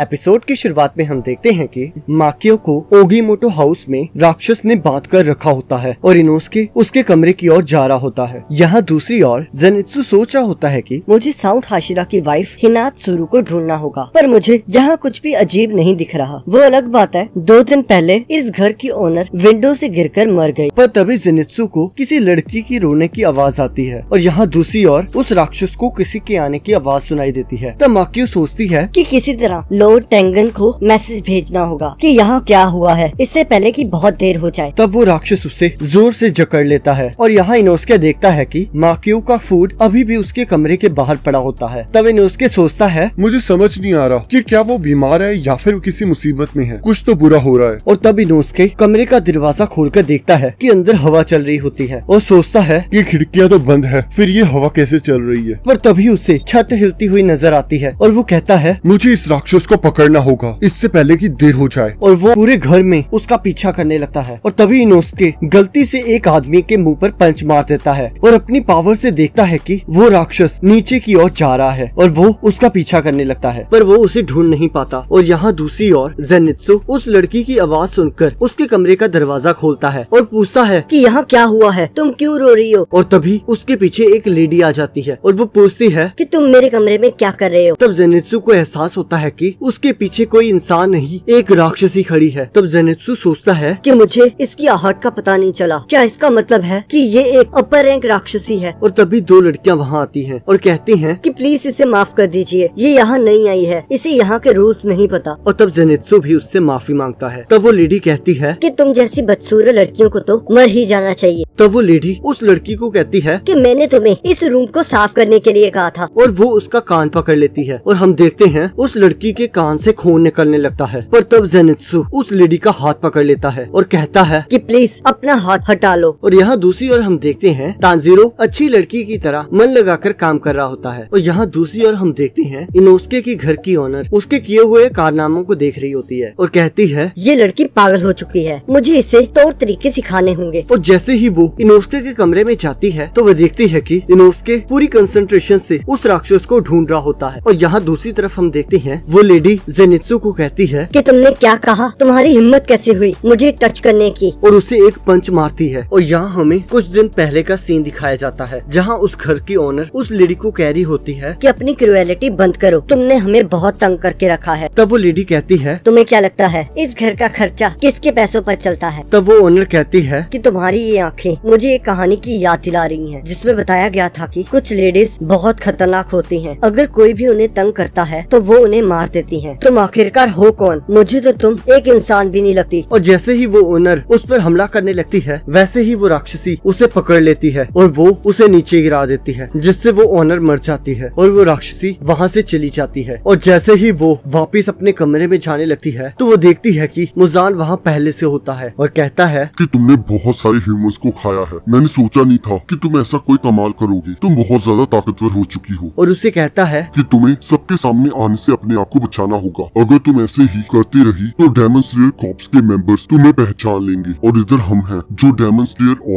Episode की शुरुआत में हम देखते हैं कि माकियो को ओगी मोटो हाउस में राक्षस ने बांध कर रखा होता है और इनोस्के उसके कमरे की ओर जा रहा होता है यहाँ दूसरी ओर जेनित्सु सोच रहा होता है कि मुझे साउथ हाशिरा की वाइफ हिनात सुरु को ढूंढना होगा पर मुझे यहाँ कुछ भी अजीब नहीं दिख रहा वो अलग बात है दो दिन पहले इस घर की ओनर विंडो गिर कर मर गयी पर तभी जेनित्सु को किसी लड़की की रोने की आवाज आती है और यहाँ दूसरी ओर उस राक्षस को किसी के आने की आवाज सुनाई देती है तब माकियो सोचती है की किसी तरह लॉर्ड टेंगन को मैसेज भेजना होगा कि यहाँ क्या हुआ है इससे पहले कि बहुत देर हो जाए तब वो राक्षस उसे जोर से जकड़ लेता है और यहाँ इनोस्के देखता है कि माकियो का फूड अभी भी उसके कमरे के बाहर पड़ा होता है तब इनोस्के सोचता है मुझे समझ नहीं आ रहा कि क्या वो बीमार है या फिर किसी मुसीबत में है कुछ तो बुरा हो रहा है और तब इनोस्के कमरे का दरवाजा खोल कर देखता है की अंदर हवा चल रही होती है और सोचता है की खिड़कियाँ तो बंद है फिर ये हवा कैसे चल रही है पर तभी उसे छत हिलती हुई नजर आती है और वो कहता है मुझे इस राक्षस को को पकड़ना होगा इससे पहले कि देर हो जाए और वो पूरे घर में उसका पीछा करने लगता है और तभी इनोस्के गलती से एक आदमी के मुंह पर पंच मार देता है और अपनी पावर से देखता है कि वो राक्षस नीचे की ओर जा रहा है और वो उसका पीछा करने लगता है पर वो उसे ढूंढ नहीं पाता और यहाँ दूसरी ओर जेनित्सु उस लड़की की आवाज सुनकर उसके कमरे का दरवाजा खोलता है और पूछता है कि यहाँ क्या हुआ है तुम क्यों रो रही हो और तभी उसके पीछे एक लेडी आ जाती है और वो पूछती है कि तुम मेरे कमरे में क्या कर रहे हो तब जेनित्सु को एहसास होता है की उसके पीछे कोई इंसान नहीं एक राक्षसी खड़ी है तब जेनेत्सु सोचता है कि मुझे इसकी आहट का पता नहीं चला क्या इसका मतलब है कि ये एक अपर रैंक राक्षसी है और तभी दो लड़कियां वहाँ आती हैं और कहती हैं कि प्लीज इसे माफ कर दीजिए ये यहाँ नहीं आई है इसे यहाँ के रूल्स नहीं पता और तब जेनेत्सु भी उससे माफी मांगता है तब वो लेडी कहती है की तुम जैसी बदसूरत लड़कियों को तो मर ही जाना चाहिए तब वो लेडी उस लड़की को कहती है कि मैंने तुम्हें इस रूम को साफ करने के लिए कहा था और वो उसका कान पकड़ लेती है और हम देखते हैं उस लड़की के कान से खून निकलने लगता है पर तब जेनित्सु उस लेडी का हाथ पकड़ लेता है और कहता है कि प्लीज अपना हाथ हटा लो और यहाँ दूसरी ओर हम देखते हैं तांजीरो अच्छी लड़की की तरह मन लगाकर काम कर रहा होता है और यहाँ दूसरी ओर हम देखते हैं इनोस्के की घर की ओनर उसके किए हुए कारनामों को देख रही होती है और कहती है ये लड़की पागल हो चुकी है मुझे इसे तौर तरीके सिखाने होंगे और जैसे ही वो इनोस्के के कमरे में जाती है तो वह देखती है की इनोस्के पूरी कंसेंट्रेशन से उस राक्षस को ढूंढ रहा होता है और यहाँ दूसरी तरफ हम देखते हैं वो लेडी लेडी जेनित्सु को कहती है कि तुमने क्या कहा तुम्हारी हिम्मत कैसे हुई मुझे टच करने की और उसे एक पंच मारती है और यहाँ हमें कुछ दिन पहले का सीन दिखाया जाता है जहाँ उस घर की ओनर उस लेडी को कह रही होती है कि अपनी क्रुएलिटी बंद करो तुमने हमें बहुत तंग करके रखा है तब वो लेडी कहती है तुम्हे क्या लगता है इस घर का खर्चा किसके पैसों पर चलता है तब वो ओनर कहती है की तुम्हारी ये आँखें मुझे एक कहानी की याद दिला रही है जिसमे बताया गया था की कुछ लेडीज बहुत खतरनाक होती है अगर कोई भी उन्हें तंग करता है तो वो उन्हें मार देते देती हैं। तुम आखिरकार हो कौन मुझे तो तुम एक इंसान भी नहीं लगती और जैसे ही वो ओनर उस पर हमला करने लगती है वैसे ही वो राक्षसी उसे पकड़ लेती है और वो उसे नीचे गिरा देती है जिससे वो ओनर मर जाती है और वो राक्षसी वहाँ से चली जाती है और जैसे ही वो वापिस अपने कमरे में जाने लगती है तो वो देखती है की मुजान वहाँ पहले ऐसी होता है और कहता है की तुमने बहुत सारे ह्यूम को खाया है मैंने सोचा नहीं था की तुम ऐसा कोई कमाल करोगी तुम बहुत ज्यादा ताकतवर हो चुकी हो और उसे कहता है की तुम्हें सबके सामने आने ऐसी अपने आप को पहचाना होगा अगर तुम ऐसे ही करती रही तो डेमन कॉप्स के मेंबर्स तुम्हें पहचान लेंगे और इधर हम हैं जो डेमन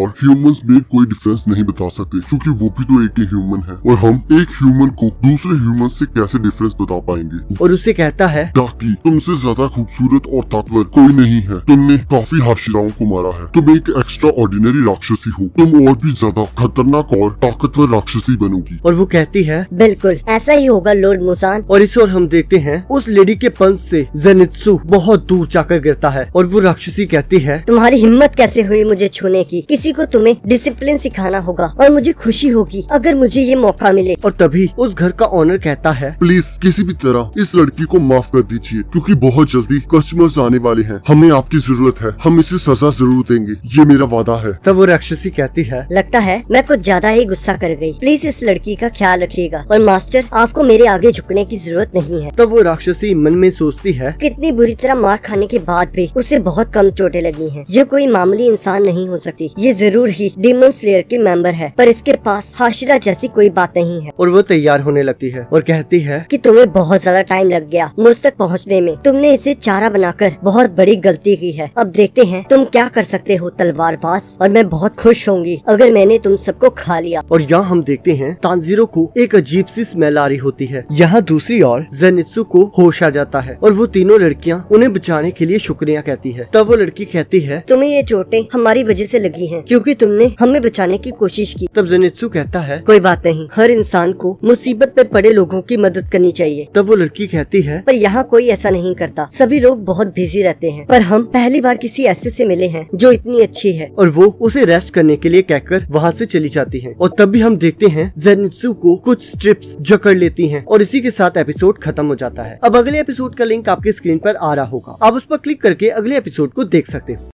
और ह्यूमंस में कोई डिफरेंस नहीं बता सकते क्योंकि वो भी तो एक ही ह्यूमन है और हम एक ह्यूमन को दूसरे ह्यूमन से कैसे डिफरेंस बता पाएंगे और उसे कहता है डाकी तुमसे ज्यादा खूबसूरत और ताकतवर कोई नहीं है तुमने काफी हाशिराओं को मारा है तुम एक एक्स्ट्रा ऑर्डिनरी राक्षसी हो तुम और भी ज्यादा खतरनाक और ताकतवर राक्षसी बनोगी और वो कहती है बिल्कुल ऐसा ही होगा लोड मुसान और इस और हम देखते हैं उस लेडी के पंच से जेनित्सु बहुत दूर जाकर गिरता है और वो राक्षसी कहती है तुम्हारी हिम्मत कैसे हुई मुझे छूने की किसी को तुम्हें डिसिप्लिन सिखाना होगा और मुझे खुशी होगी अगर मुझे ये मौका मिले और तभी उस घर का ऑनर कहता है प्लीज किसी भी तरह इस लड़की को माफ कर दीजिए क्यूँकी बहुत जल्दी कस्टमर्स आने वाले हैं हमें आपकी जरूरत है हम इसे सजा जरूर देंगे ये मेरा वादा है तब वो राक्षसी कहती है लगता है मैं कुछ ज्यादा ही गुस्सा कर गई प्लीज इस लड़की का ख्याल रखिएगा और मास्टर आपको मेरे आगे झुकने की जरूरत नहीं है तब वो राक्षसी मन में सोचती है कितनी बुरी तरह मार खाने के बाद भी उसे बहुत कम चोटें लगी हैं। ये कोई मामूली इंसान नहीं हो सकती ये जरूर ही डिमन स्लेयर के मेंबर है पर इसके पास हाशिरा जैसी कोई बात नहीं है और वो तैयार होने लगती है और कहती है की तुम्हें बहुत ज्यादा टाइम लग गया मुझ तक पहुँचने में तुमने इसे चारा बनाकर बहुत बड़ी गलती की है अब देखते हैं तुम क्या कर सकते हो तलवार पास और मैं बहुत खुश होंगी अगर मैंने तुम सबको खा लिया और यहाँ हम देखते हैं तानजीरो को एक अजीब सी स्मेल आ रही होती है यहाँ दूसरी ओर जेनित्सु को होश आ जाता है और वो तीनों लड़कियाँ उन्हें बचाने के लिए शुक्रिया कहती है तब वो लड़की कहती है तुम्हें ये चोटें हमारी वजह से लगी हैं क्योंकि तुमने हमें बचाने की कोशिश की तब जनित्सु कहता है कोई बात नहीं हर इंसान को मुसीबत पे पड़े लोगों की मदद करनी चाहिए तब वो लड़की कहती है पर यहाँ कोई ऐसा नहीं करता सभी लोग बहुत बिजी रहते हैं पर हम पहली बार किसी ऐसे से मिले हैं जो इतनी अच्छी है और वो उसे रेस्ट करने के लिए कहकर वहाँ से चली जाती है और तब भी हम देखते हैं जेनित्सु को कुछ स्ट्रिप्स जकड़ लेती है और इसी के साथ एपिसोड खत्म हो जाता है अब अगले एपिसोड का लिंक आपके स्क्रीन पर आ रहा होगा आप उस पर क्लिक करके अगले एपिसोड को देख सकते हो